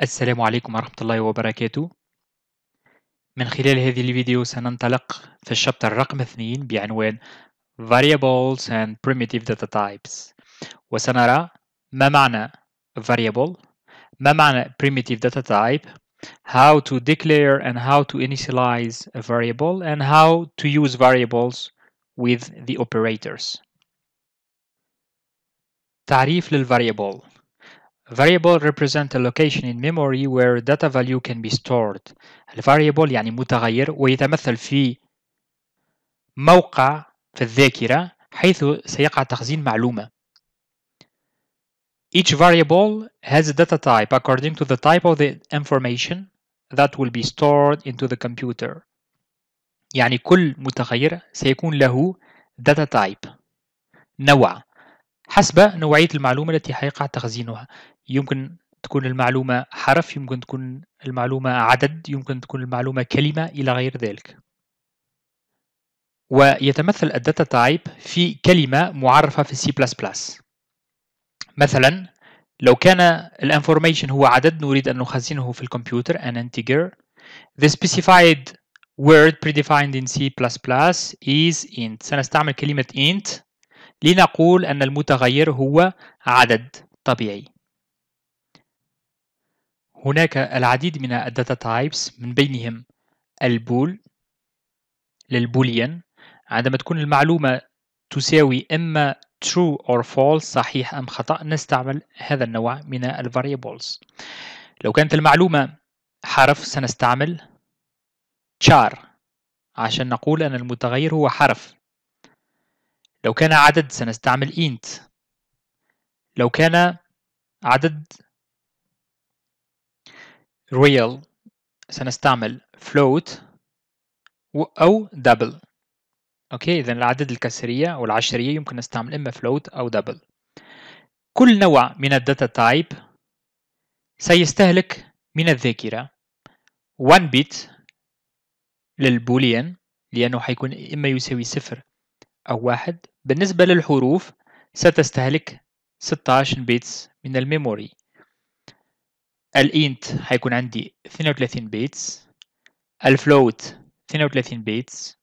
السلام عليكم ورحمة الله وبركاته من خلال هذه الفيديو سننطلق في الشابتر رقم 2 بعنوان Variables and Primitive Data Types وسنرى ما معنى Variable ما معنى Primitive Data Type how to declare and how to initialize a variable and how to use variables with the operators تعريف للvariable variable represents a location in memory where data value can be stored A variable يعني متغير ويتمثل في موقع في الذاكرة حيث سيقع تخزين معلومة Each variable has a data type according to the type of the information that will be stored into the computer يعني كل متغير سيكون له data type نوع حسب نوعية المعلومة التي حيقع تخزينها يمكن تكون المعلومة حرف يمكن تكون المعلومة عدد يمكن تكون المعلومة كلمة إلى غير ذلك ويتمثل الداتا تايب في كلمة معرفة في C++ مثلا لو كان الانفورميشن هو عدد نريد أن نخزنه في الكمبيوتر an integer the specified word predefined in C++ is int سنستعمل كلمة int لنقول أن المتغير هو عدد طبيعي هناك العديد من الداتا تايبس من بينهم البول للبوليان عندما تكون المعلومة تساوي إما true or false صحيح أم خطأ نستعمل هذا النوع من الفاريبلز لو كانت المعلومة حرف سنستعمل char عشان نقول أن المتغير هو حرف لو كان عدد سنستعمل int لو كان عدد real سنستعمل float أو double أوكي إذا العدد الكسرية أو العشرية يمكن نستعمل إما float أو double كل نوع من الداتا تايب سيستهلك من الذاكرة 1 بت للبوليان لأنه حيكون إما يساوي صفر أو واحد بالنسبة للحروف ستستهلك 16 بيتس من الميموري الانت حيكون عندي 32 بيتس الفلوت 32 بيتس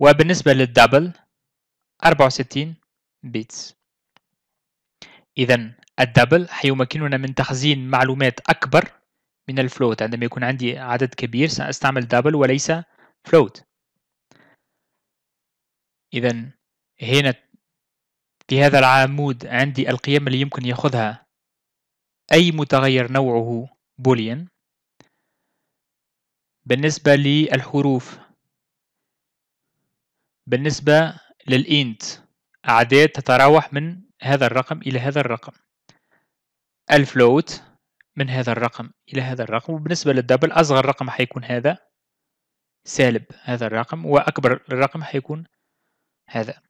وبالنسبة للدبل 64 بيتس إذا الدبل حيمكننا من تخزين معلومات أكبر من الفلوت عندما يكون عندي عدد كبير سأستعمل دبل وليس فلوت إذا هنا في هذا العمود عندي القيم اللي يمكن ياخذها أي متغير نوعه بوليان بالنسبة للحروف بالنسبة للإنت أعداد تتراوح من هذا الرقم إلى هذا الرقم الفلوت من هذا الرقم إلى هذا الرقم وبالنسبة للدبل أصغر رقم حيكون هذا سالب هذا الرقم وأكبر الرقم حيكون هذا